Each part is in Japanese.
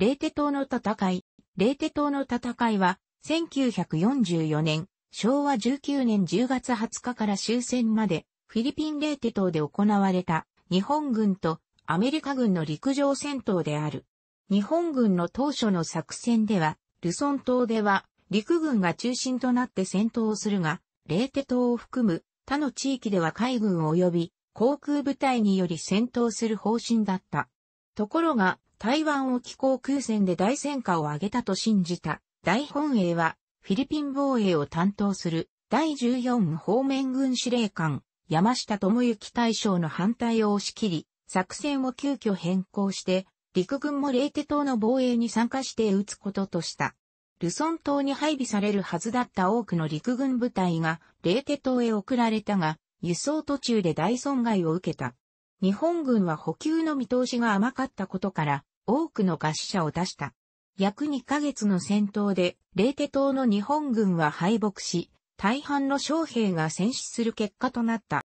レーテ島の戦い。レーテ島の戦いは、1944年、昭和19年10月20日から終戦まで、フィリピンレーテ島で行われた、日本軍とアメリカ軍の陸上戦闘である。日本軍の当初の作戦では、ルソン島では、陸軍が中心となって戦闘をするが、レーテ島を含む他の地域では海軍及び航空部隊により戦闘する方針だった。ところが、台湾を気候空戦で大戦果を挙げたと信じた大本営はフィリピン防衛を担当する第14方面軍司令官山下智之大将の反対を押し切り作戦を急遽変更して陸軍も冷手島の防衛に参加して撃つこととした。ルソン島に配備されるはずだった多くの陸軍部隊が冷手島へ送られたが輸送途中で大損害を受けた。日本軍は補給の見通しが甘かったことから、多くの餓死者を出した。約2ヶ月の戦闘で、レーテ島の日本軍は敗北し、大半の将兵が戦死する結果となった。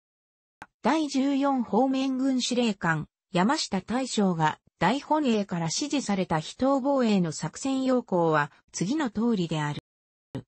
第14方面軍司令官、山下大将が大本営から指示された非党防衛の作戦要項は次の通りである。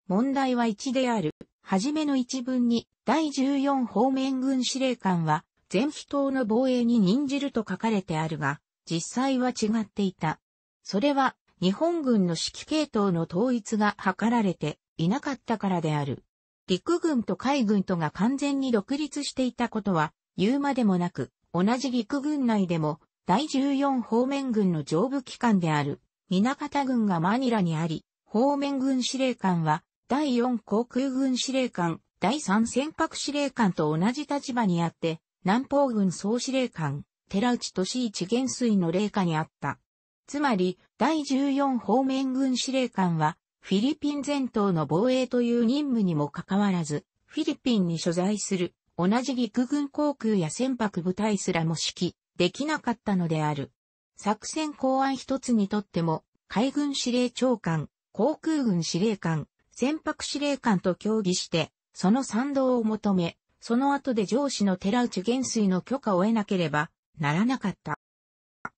問題は1である。はじめの一文に、第14方面軍司令官は、全非党の防衛に任じると書かれてあるが、実際は違っていた。それは日本軍の指揮系統の統一が図られていなかったからである。陸軍と海軍とが完全に独立していたことは言うまでもなく、同じ陸軍内でも第14方面軍の上部機関である、水方軍がマニラにあり、方面軍司令官は第4航空軍司令官、第3船舶司令官と同じ立場にあって、南方軍総司令官、寺内俊一元帥の霊下にあった。つまり、第14方面軍司令官は、フィリピン全島の防衛という任務にもかかわらず、フィリピンに所在する、同じ陸軍航空や船舶部隊すらも指揮、できなかったのである。作戦公安一つにとっても、海軍司令長官、航空軍司令官、船舶司令官と協議して、その賛同を求め、その後で上司の寺内元帥の許可を得なければ、ならなかった。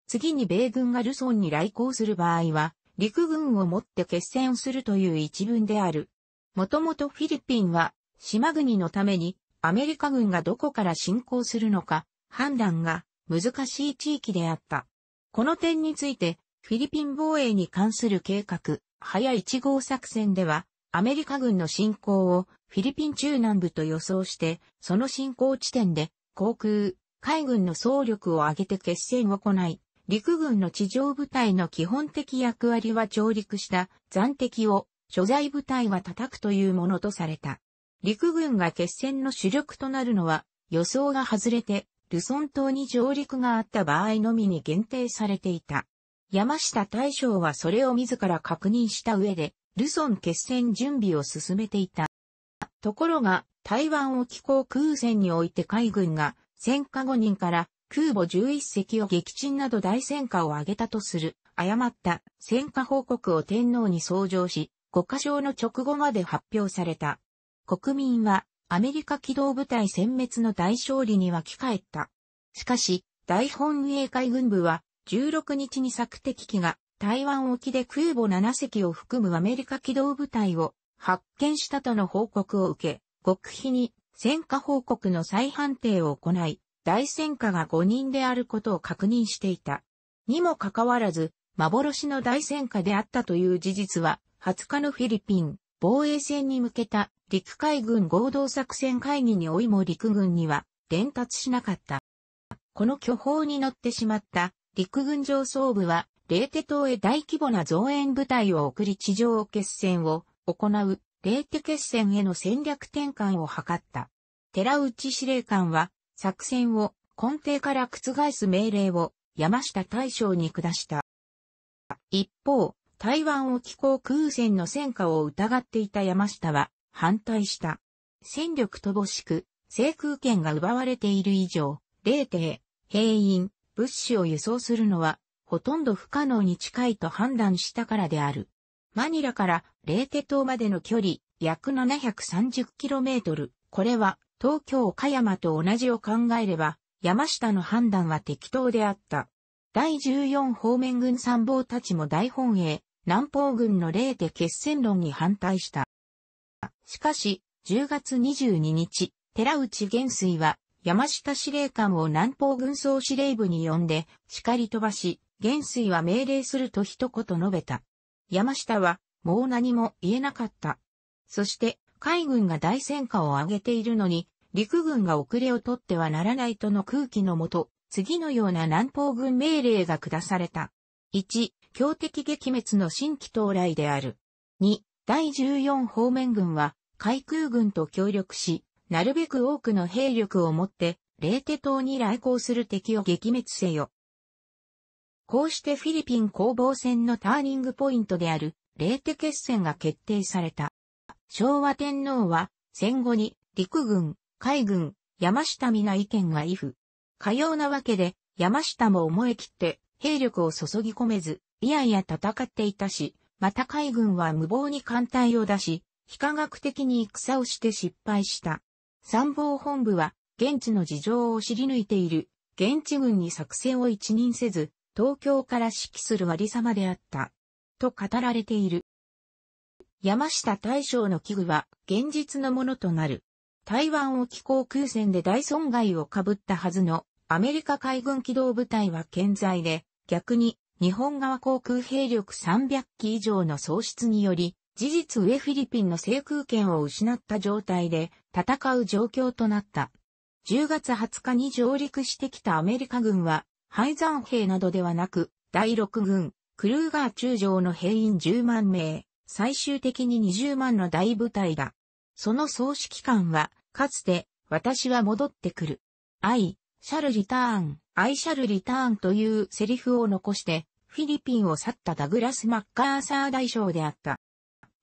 次に米軍がルソンに来航する場合は、陸軍をもって決戦するという一文である。もともとフィリピンは、島国のために、アメリカ軍がどこから侵攻するのか、判断が難しい地域であった。この点について、フィリピン防衛に関する計画、早1号作戦では、アメリカ軍の侵攻をフィリピン中南部と予想して、その侵攻地点で航空、海軍の総力を挙げて決戦を行い、陸軍の地上部隊の基本的役割は上陸した残敵を所在部隊は叩くというものとされた。陸軍が決戦の主力となるのは予想が外れてルソン島に上陸があった場合のみに限定されていた。山下大将はそれを自ら確認した上で、ルソン決戦準備を進めていた。ところが、台湾沖航空戦において海軍が戦火5人から空母11隻を撃沈など大戦果を挙げたとする、誤った戦果報告を天皇に奏上し、五箇章の直後まで発表された。国民はアメリカ機動部隊殲滅の大勝利に沸き返った。しかし、大本営海軍部は16日に索敵機が台湾沖で空母7隻を含むアメリカ機動部隊を発見したとの報告を受け、極秘に戦火報告の再判定を行い、大戦火が5人であることを確認していた。にもかかわらず、幻の大戦火であったという事実は、20日のフィリピン防衛戦に向けた陸海軍合同作戦会議においも陸軍には伝達しなかった。この巨砲に乗ってしまった陸軍上層部は、レーテ島へ大規模な増援部隊を送り地上決戦を行うレーテ決戦への戦略転換を図った。寺内司令官は、作戦を根底から覆す命令を山下大将に下した。一方、台湾沖航空戦の戦果を疑っていた山下は反対した。戦力乏しく、制空権が奪われている以上、霊艇、兵員、物資を輸送するのは、ほとんど不可能に近いと判断したからである。マニラからレーテ島までの距離、約 730km。これは、東京岡山と同じを考えれば、山下の判断は適当であった。第14方面軍参謀たちも大本営、南方軍のレーテ決戦論に反対した。しかし、10月22日、寺内元帥は、山下司令官を南方軍総司令部に呼んで、叱り飛ばし、元帥は命令すると一言述べた。山下は、もう何も言えなかった。そして、海軍が大戦果を上げているのに、陸軍が遅れをとってはならないとの空気のもと、次のような南方軍命令が下された。1、強敵撃滅の新規到来である。2、第14方面軍は、海空軍と協力し、なるべく多くの兵力を持って、冷ー島に来航する敵を撃滅せよ。こうしてフィリピン攻防戦のターニングポイントである、レーテ決戦が決定された。昭和天皇は、戦後に、陸軍、海軍、山下皆意見が異譜。かようなわけで、山下も思い切って、兵力を注ぎ込めず、いやいや戦っていたし、また海軍は無謀に艦隊を出し、非科学的に戦をして失敗した。参謀本部は、現地の事情を知り抜いている、現地軍に作戦を一任せず、東京から指揮する割りであった、と語られている。山下大将の器具は現実のものとなる。台湾沖航空戦で大損害をかぶったはずのアメリカ海軍機動部隊は健在で、逆に日本側航空兵力300機以上の喪失により、事実上フィリピンの制空権を失った状態で戦う状況となった。10月20日に上陸してきたアメリカ軍は敗山兵などではなく、第六軍、クルーガー中将の兵員10万名、最終的に20万の大部隊だ。その総指揮官は、かつて、私は戻ってくる。アイ、シャルリターン、アイシャルリターンというセリフを残して、フィリピンを去ったダグラス・マッカーサー大将であった。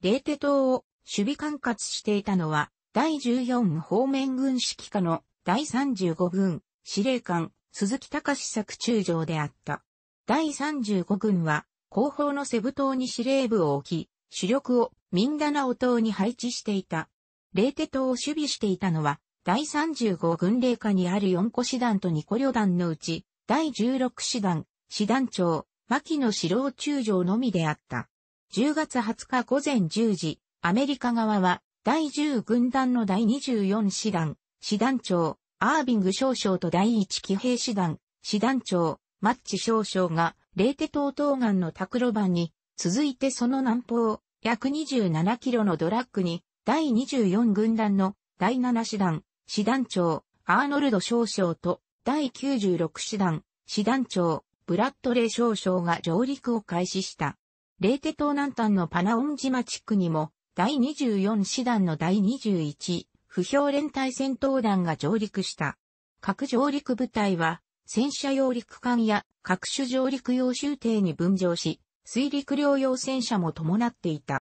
レーテ島を守備管轄していたのは、第14方面軍指揮下の第35軍司令官鈴木隆作中将であった。第35軍は、後方のセブ島に司令部を置き、主力をミンダナオ島に配置していた。レーテ島を守備していたのは、第35軍令下にある4個師団と2個旅団のうち、第16師団、師団長、牧野志郎中将のみであった。10月20日午前10時、アメリカ側は、第10軍団の第24師団、師団長、アービング少将と第一騎兵師団、師団長、マッチ少将が、レーテ島東岸のタクロバに、続いてその南方、約27キロのドラッグに、第24軍団の第7師団、師団長、アーノルド少将と、第96師団、師団長、ブラッドレー少将が上陸を開始した。レーテ島南端のパナオン島地区にも、第24師団の第21、不評連隊戦闘団が上陸した。各上陸部隊は、戦車用陸艦や各種上陸用集艇に分乗し、水陸両用戦車も伴っていた。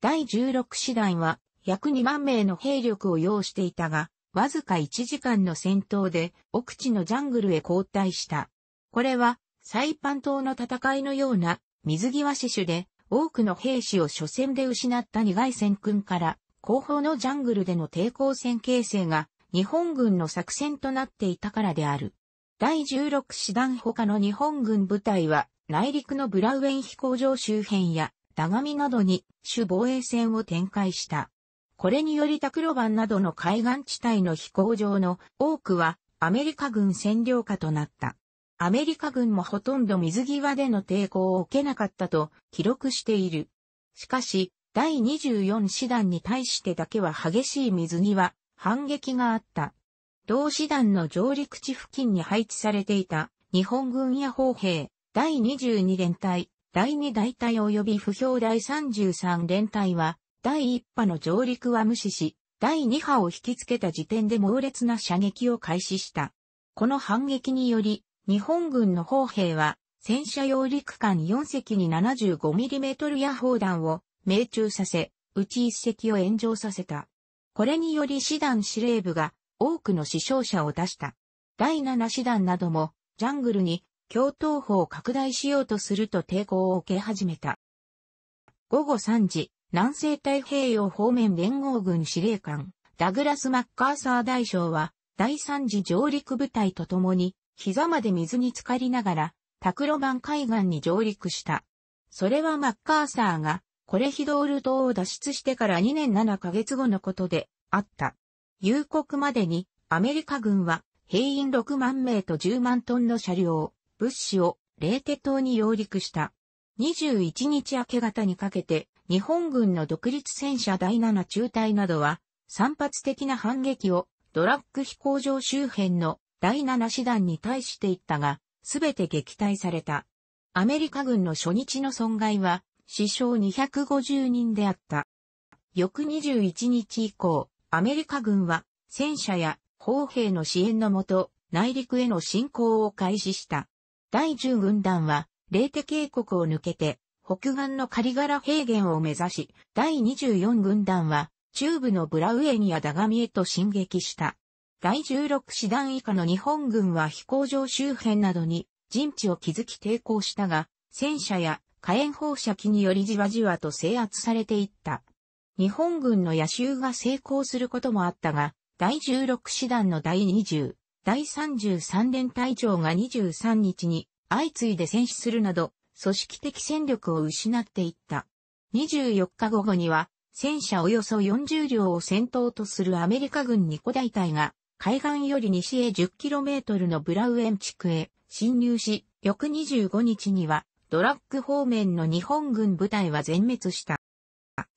第16師団は約2万名の兵力を要していたが、わずか1時間の戦闘で奥地のジャングルへ後退した。これはサイパン島の戦いのような水際死守で多くの兵士を初戦で失った苦い戦訓から後方のジャングルでの抵抗戦形成が日本軍の作戦となっていたからである。第16師団他の日本軍部隊は内陸のブラウェン飛行場周辺やダガミなどに主防衛線を展開した。これによりタクロバンなどの海岸地帯の飛行場の多くはアメリカ軍占領下となった。アメリカ軍もほとんど水際での抵抗を受けなかったと記録している。しかし、第24師団に対してだけは激しい水際、反撃があった。同師団の上陸地付近に配置されていた日本軍や砲兵、第22連隊、第2大隊及び不評第33連隊は、第1波の上陸は無視し、第2波を引きつけた時点で猛烈な射撃を開始した。この反撃により、日本軍の砲兵は、戦車用陸艦4隻に 75mm 野砲弾を命中させ、うち一隻を炎上させた。これにより師団司令部が多くの死傷者を出した。第七師団などもジャングルに共闘法を拡大しようとすると抵抗を受け始めた。午後3時、南西太平洋方面連合軍司令官、ダグラス・マッカーサー大将は、第3次上陸部隊と共に、膝まで水に浸かりながら、タクロバン海岸に上陸した。それはマッカーサーが、コレヒドール島を脱出してから2年7ヶ月後のことであった。入国までにアメリカ軍は兵員6万名と10万トンの車両、物資をレーテ島に揚陸した。21日明け方にかけて日本軍の独立戦車第7中隊などは散発的な反撃をドラッグ飛行場周辺の第7師団に対していったが、すべて撃退された。アメリカ軍の初日の損害は死傷250人であった。翌21日以降、アメリカ軍は戦車や砲兵の支援のもと、内陸への侵攻を開始した。第10軍団は、レーテ渓谷を抜けて、北岸のカリガラ平原を目指し、第24軍団は、中部のブラウエニアダガミへと進撃した。第16師団以下の日本軍は飛行場周辺などに陣地を築き抵抗したが、戦車や火炎放射器によりじわじわと制圧されていった。日本軍の野襲が成功することもあったが、第16師団の第20、第33連隊長が23日に相次いで戦死するなど、組織的戦力を失っていった。24日午後には、戦車およそ40両を戦闘とするアメリカ軍二個大隊が、海岸より西へ 10km のブラウエン地区へ侵入し、翌25日にはドラッグ方面の日本軍部隊は全滅した。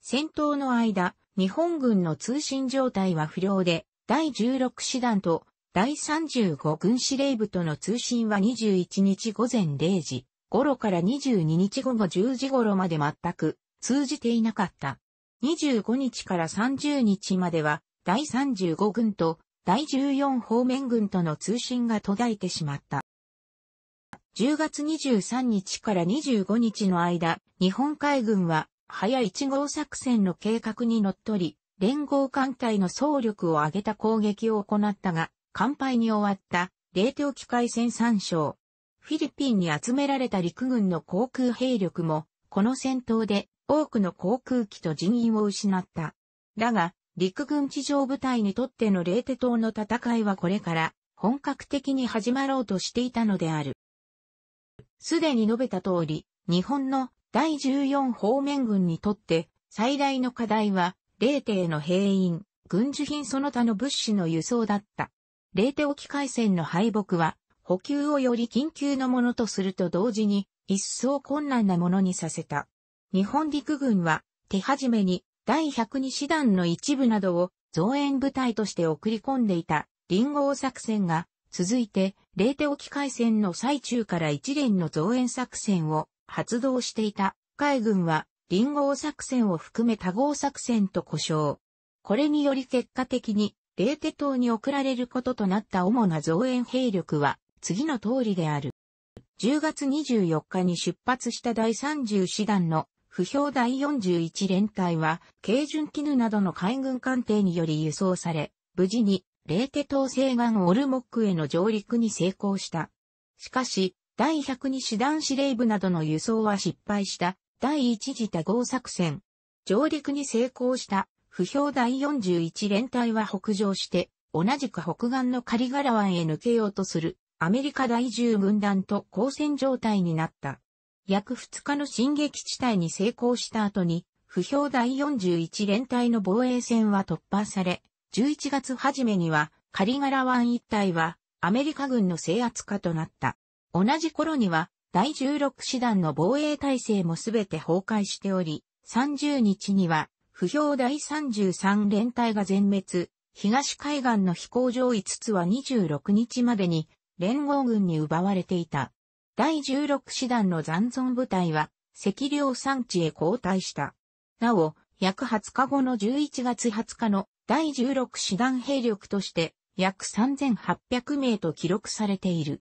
戦闘の間、日本軍の通信状態は不良で、第16師団と第35軍司令部との通信は21日午前0時頃から22日午後10時頃まで全く通じていなかった。25日から30日までは第35軍と第14方面軍との通信が途絶えてしまった。10月23日から25日の間、日本海軍は、早1号作戦の計画にのっとり、連合艦隊の総力を上げた攻撃を行ったが、艦敗に終わった、冷凍機械戦3章。フィリピンに集められた陸軍の航空兵力も、この戦闘で多くの航空機と人員を失った。だが、陸軍地上部隊にとってのレイテ島の戦いはこれから本格的に始まろうとしていたのである。すでに述べた通り、日本の第14方面軍にとって最大の課題は、霊帝の兵員、軍需品その他の物資の輸送だった。霊帝沖海戦の敗北は、補給をより緊急のものとすると同時に、一層困難なものにさせた。日本陸軍は、手始めに、第102師団の一部などを増援部隊として送り込んでいた、ンゴ作戦が続いて、冷手沖海戦の最中から一連の増援作戦を発動していた海軍は、林合作戦を含め多合作戦と呼称。これにより結果的に、冷手島に送られることとなった主な増援兵力は、次の通りである。10月24日に出発した第30師団の不評第41連隊は、軽巡絹などの海軍艦艇により輸送され、無事にレーテ島西岸オルモックへの上陸に成功した。しかし、第102師団司令部などの輸送は失敗した、第1次多合作戦。上陸に成功した、不評第41連隊は北上して、同じく北岸のカリガラ湾へ抜けようとする、アメリカ第10軍団と交戦状態になった。約2日の進撃地帯に成功した後に、不評第41連隊の防衛線は突破され、11月初めには、カリガラ湾一帯は、アメリカ軍の制圧下となった。同じ頃には、第16師団の防衛体制もすべて崩壊しており、30日には、不評第33連隊が全滅、東海岸の飛行場5つは26日までに、連合軍に奪われていた。第16師団の残存部隊は、赤領山地へ後退した。なお、約20日後の11月20日の第16師団兵力として約3800名と記録されている。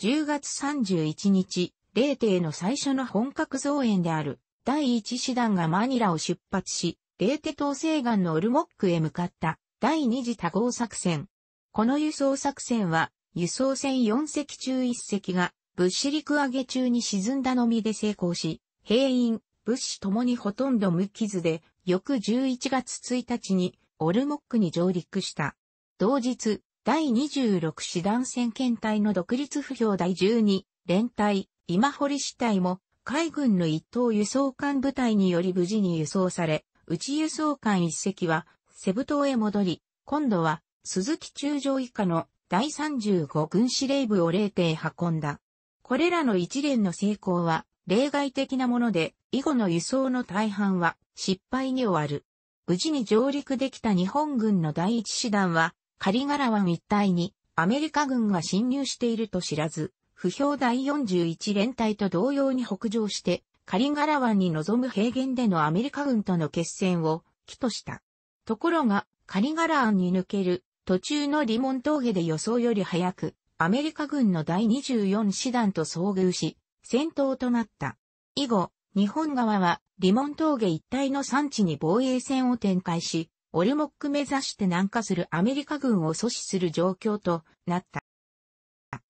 10月31日、テへの最初の本格増援である第1師団がマニラを出発し、0テ統西岸のオルモックへ向かった第2次多合作戦。この輸送作戦は輸送船4隻中1隻が物資陸揚げ中に沈んだのみで成功し、兵員、物資ともにほとんど無傷で翌11月1日にオルモックに上陸した。同日、第26師団戦検隊の独立不評第12連隊今堀支隊も海軍の一等輸送艦部隊により無事に輸送され、内輸送艦一隻はセブ島へ戻り、今度は鈴木中将以下の第35軍司令部を0艇運んだ。これらの一連の成功は例外的なもので、以後の輸送の大半は失敗に終わる。無事に上陸できた日本軍の第一師団は、カリガラ湾一帯にアメリカ軍が侵入していると知らず、不評第41連隊と同様に北上して、カリガラ湾に臨む平原でのアメリカ軍との決戦を起とした。ところが、カリガラ湾に抜ける途中のリモン峠で予想より早く、アメリカ軍の第24師団と遭遇し、戦闘となった。以後、日本側は、リモン峠一帯の産地に防衛戦を展開し、オルモック目指して南下するアメリカ軍を阻止する状況となった。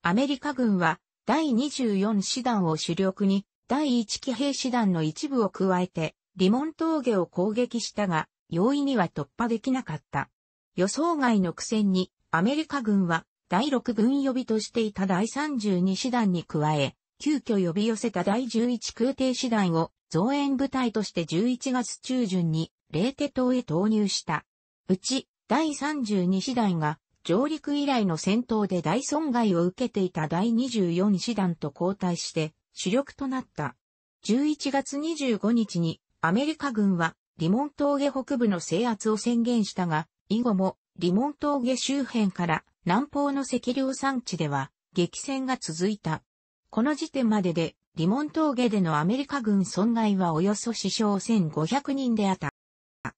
アメリカ軍は、第24師団を主力に、第1騎兵師団の一部を加えて、リモン峠を攻撃したが、容易には突破できなかった。予想外の苦戦に、アメリカ軍は、第6軍予備としていた第32師団に加え、急遽呼び寄せた第11空挺師団を増援部隊として11月中旬にレーテ島へ投入した。うち第32師団が上陸以来の戦闘で大損害を受けていた第24師団と交代して主力となった。11月25日にアメリカ軍はリモン峠北部の制圧を宣言したが、以後もリモン峠周辺から南方の赤領山地では激戦が続いた。この時点までで、リモン峠でのアメリカ軍損害はおよそ死傷1500人であった。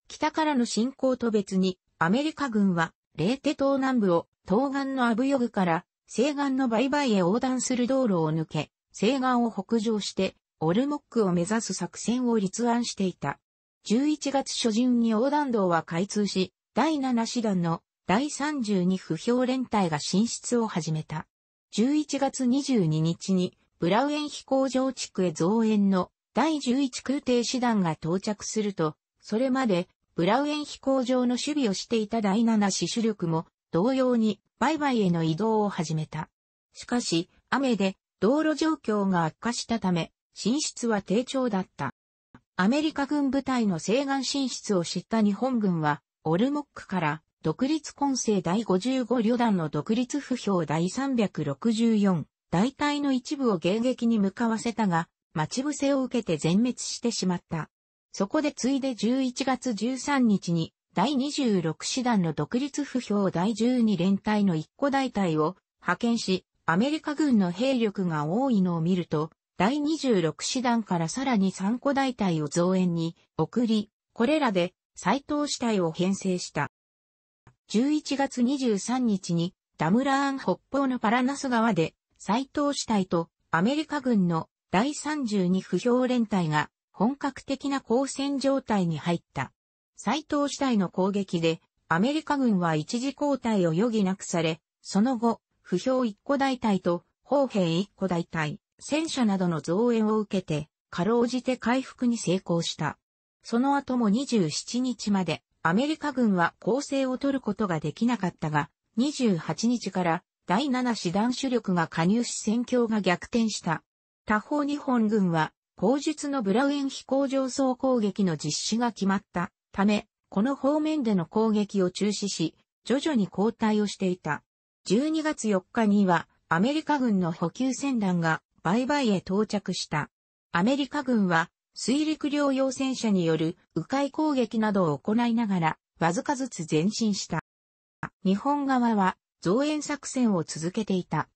北からの侵攻と別に、アメリカ軍は、レーテ島南部を、東岸のアブヨグから、西岸のバイバイへ横断する道路を抜け、西岸を北上して、オルモックを目指す作戦を立案していた。11月初旬に横断道は開通し、第7師団の第32不評連隊が進出を始めた。11月22日にブラウエン飛行場地区へ増援の第11空挺師団が到着すると、それまでブラウエン飛行場の守備をしていた第7支主力も同様に売買への移動を始めた。しかし、雨で道路状況が悪化したため、進出は低調だった。アメリカ軍部隊の西岸進出を知った日本軍は、オルモックから独立混成第55旅団の独立不評第364、大隊の一部を迎撃に向かわせたが、待ち伏せを受けて全滅してしまった。そこでついで11月13日に、第26師団の独立不評第12連隊の1個大隊を派遣し、アメリカ軍の兵力が多いのを見ると、第26師団からさらに3個大隊を増援に送り、これらで再投支隊を編成した。11月23日にダムラーン北方のパラナス川で斎藤主隊とアメリカ軍の第32不評連隊が本格的な交戦状態に入った。斎藤主隊の攻撃でアメリカ軍は一時交代を余儀なくされ、その後、不評一個大隊と砲兵一個大隊、戦車などの増援を受けて、かろうじて回復に成功した。その後も27日まで、アメリカ軍は攻勢を取ることができなかったが、28日から第7師団主力が加入し戦況が逆転した。他方日本軍は、後述のブラウエン飛行上層攻撃の実施が決まったため、この方面での攻撃を中止し、徐々に後退をしていた。12月4日には、アメリカ軍の補給船団が売買へ到着した。アメリカ軍は水陸両用戦車による迂回攻撃などを行いながら、わずかずつ前進した。日本側は増援作戦を続けていた。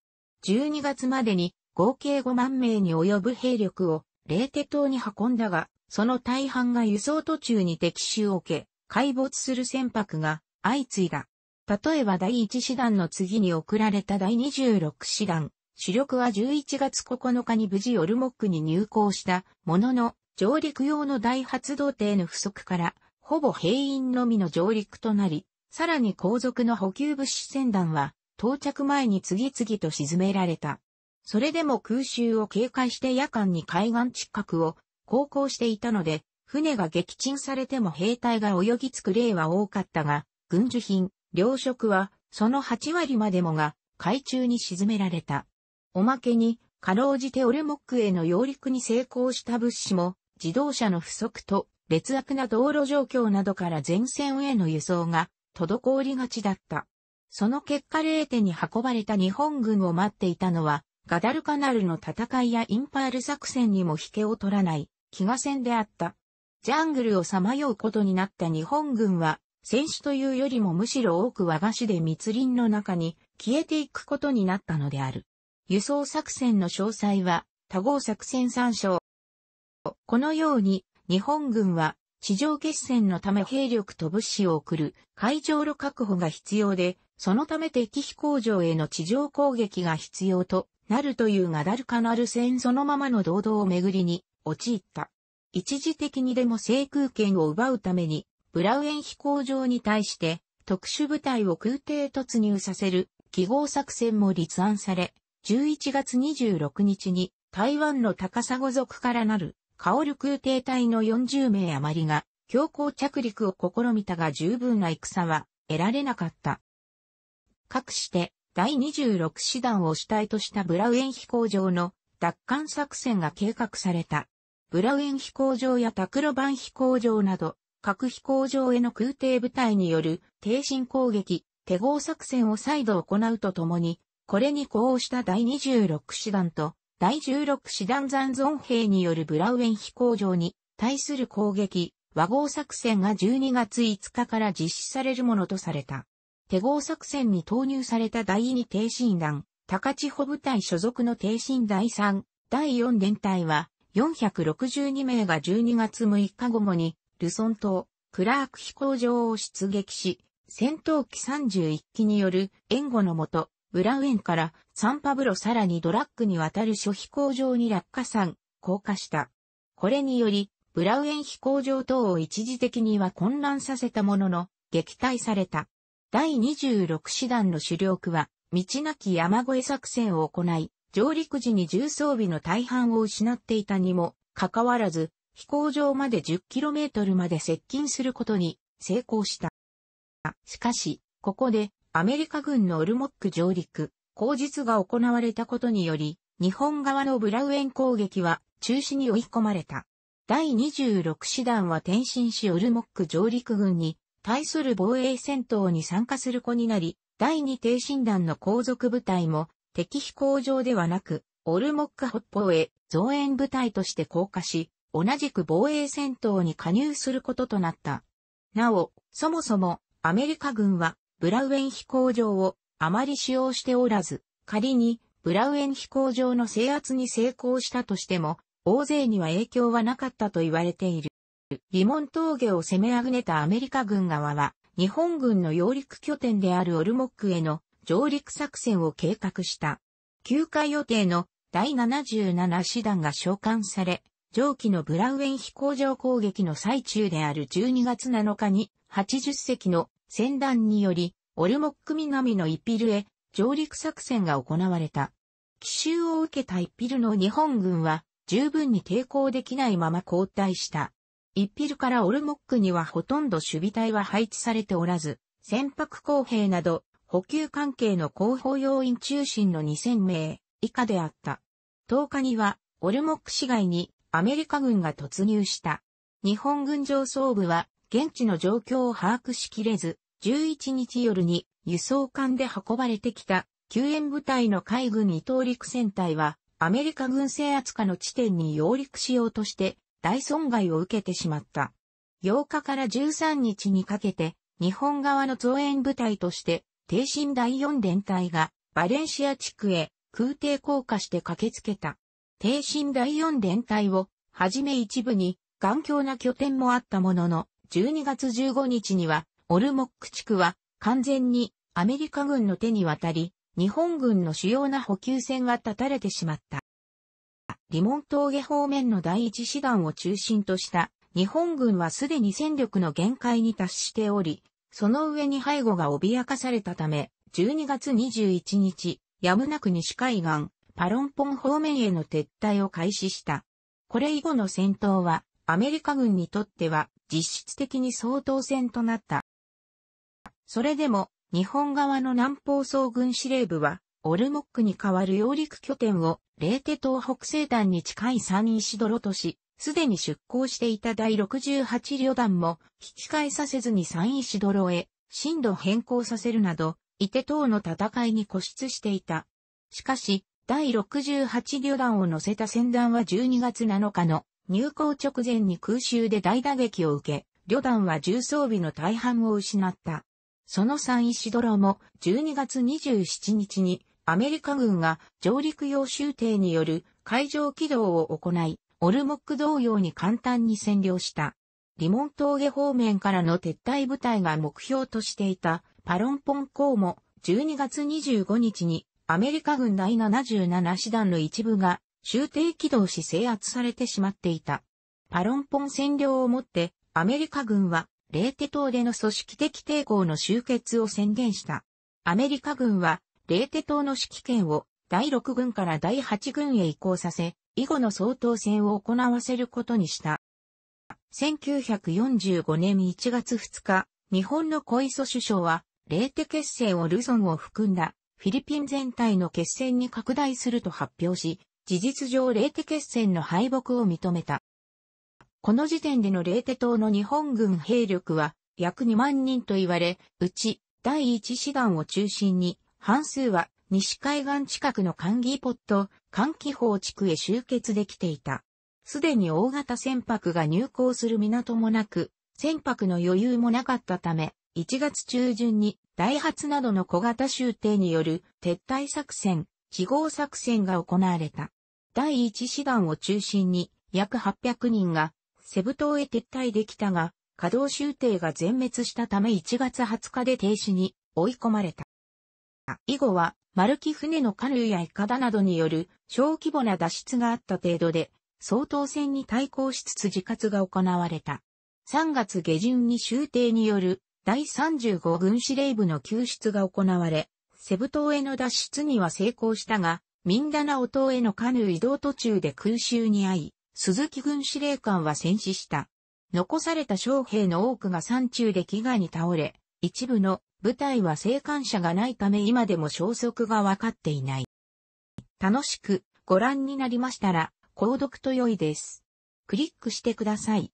12月までに合計5万名に及ぶ兵力をレーテ島に運んだが、その大半が輸送途中に敵襲を受け、海没する船舶が相次いだ。例えば第1師団の次に送られた第26師団、主力は11月9日に無事オルモックに入港したものの、上陸用の大発動艇の不足から、ほぼ兵員のみの上陸となり、さらに後続の補給物資船団は、到着前に次々と沈められた。それでも空襲を警戒して夜間に海岸近くを航行していたので、船が撃沈されても兵隊が泳ぎ着く例は多かったが、軍需品、糧食は、その8割までもが、海中に沈められた。おまけに、かろうじてオレモックへの揚陸に成功した物資も、自動車の不足と劣悪な道路状況などから前線への輸送が滞りがちだった。その結果0手に運ばれた日本軍を待っていたのは、ガダルカナルの戦いやインパール作戦にも引けを取らない、飢餓戦であった。ジャングルをさまようことになった日本軍は、戦死というよりもむしろ多く和菓子で密林の中に消えていくことになったのである。輸送作戦の詳細は、多号作戦参照。このように、日本軍は、地上決戦のため兵力と物資を送る海上路確保が必要で、そのため敵飛行場への地上攻撃が必要となるというガダルカナル戦そのままの堂々をめぐりに陥った。一時的にでも制空権を奪うために、ブラウエン飛行場に対して特殊部隊を空挺突入させる記号作戦も立案され、11月26日に台湾の高砂族からなるカオル空挺隊の40名余りが強行着陸を試みたが十分な戦は得られなかった。かくして第26師団を主体としたブラウエン飛行場の奪還作戦が計画された。ブラウエン飛行場やタクロバン飛行場など各飛行場への空挺部隊による挺身攻撃、手合作戦を再度行うとともに、これに呼応した第26師団と第16師団残存兵によるブラウエン飛行場に対する攻撃、和合作戦が12月5日から実施されるものとされた。手合作戦に投入された第2低進団、高千穂部隊所属の低進第3、第4連隊は、462名が12月6日午後に、ルソン島、クラーク飛行場を出撃し、戦闘機31機による援護のもと、ブラウエンからサンパブロさらにドラッグに渡る諸飛行場に落下山、降下した。これにより、ブラウエン飛行場等を一時的には混乱させたものの、撃退された。第26師団の主力は、道なき山越え作戦を行い、上陸時に重装備の大半を失っていたにも、かかわらず、飛行場まで 10km まで接近することに成功した。しかし、ここでアメリカ軍のオルモック上陸、口実が行われたことにより、日本側のブラウエン攻撃は中止に追い込まれた。第26師団は転身しオルモック上陸軍に対する防衛戦闘に参加する子になり、第2低身団の後続部隊も敵飛行場ではなく、オルモック北方へ増援部隊として降下し、同じく防衛戦闘に加入することとなった。なお、そもそもアメリカ軍はブラウエン飛行場をあまり使用しておらず、仮にブラウエン飛行場の制圧に成功したとしても、大勢には影響はなかったと言われている。リモン峠を攻めあぐねたアメリカ軍側は、日本軍の揚陸拠点であるオルモックへの上陸作戦を計画した。休暇予定の第77師団が召喚され、上記のブラウエン飛行場攻撃の最中である12月7日に80隻の戦乱により、オルモック南のイピルへ上陸作戦が行われた。奇襲を受けたイピルの日本軍は十分に抵抗できないまま後退した。イピルからオルモックにはほとんど守備隊は配置されておらず、船舶工兵など補給関係の広報要員中心の2000名以下であった。10日にはオルモック市街にアメリカ軍が突入した。日本軍上層部は現地の状況を把握しきれず、11日夜に輸送艦で運ばれてきた救援部隊の海軍伊東陸戦隊は、アメリカ軍制圧下の地点に揚陸しようとして、大損害を受けてしまった。8日から13日にかけて、日本側の増援部隊として、帝神第4連隊が、バレンシア地区へ空挺降下して駆けつけた。帝神第4連隊を、はじめ一部に、頑強な拠点もあったものの、12月15日には、オルモック地区は完全にアメリカ軍の手に渡り、日本軍の主要な補給線が断たれてしまった。リモン峠方面の第一師団を中心とした日本軍はすでに戦力の限界に達しており、その上に背後が脅かされたため、12月21日、やむなく西海岸、パロンポン方面への撤退を開始した。これ以後の戦闘は、アメリカ軍にとっては実質的に総統戦となった。それでも、日本側の南方総軍司令部は、オルモックに代わる揚陸拠点を、レーテ島北西端に近い三陰市泥とし、すでに出港していた第68旅団も、引き返させずに三陰市泥へ、進路変更させるなど、伊手島の戦いに固執していた。しかし、第68旅団を乗せた船団は12月7日の入港直前に空襲で大打撃を受け、旅団は重装備の大半を失った。その3石泥も12月27日にアメリカ軍が上陸用州艇による海上機動を行い、オルモック同様に簡単に占領した。リモン峠方面からの撤退部隊が目標としていたパロンポン港も12月25日にアメリカ軍第77師団の一部が終底起動し制圧されてしまっていた。パロンポン占領をもって、アメリカ軍は、レーテ島での組織的抵抗の終結を宣言した。アメリカ軍は、レーテ島の指揮権を第6軍から第8軍へ移行させ、以後の総統戦を行わせることにした。1945年1月2日、日本の小磯首相は、レーテ決戦をルゾンを含んだフィリピン全体の決戦に拡大すると発表し、事実上レーテ決戦の敗北を認めた。この時点でのレーテ島の日本軍兵力は約2万人と言われ、うち第一師団を中心に半数は西海岸近くの寒気ポット、寒気キ地区へ集結できていた。すでに大型船舶が入港する港もなく、船舶の余裕もなかったため、1月中旬にダイハツなどの小型集艇による撤退作戦、記号作戦が行われた。第一師団を中心に約800人がセブ島へ撤退できたが、稼働終艇が全滅したため1月20日で停止に追い込まれた。以後は、丸木船のカヌーやイカダなどによる小規模な脱出があった程度で、総統戦に対抗しつつ自活が行われた。3月下旬に終艇による第35軍司令部の救出が行われ、セブ島への脱出には成功したが、ミンダナオ島へのカヌー移動途中で空襲に遭い、鈴木軍司令官は戦死した。残された将兵の多くが山中で飢餓に倒れ、一部の部隊は生還者がないため今でも消息がわかっていない。楽しくご覧になりましたら、購読と良いです。クリックしてください。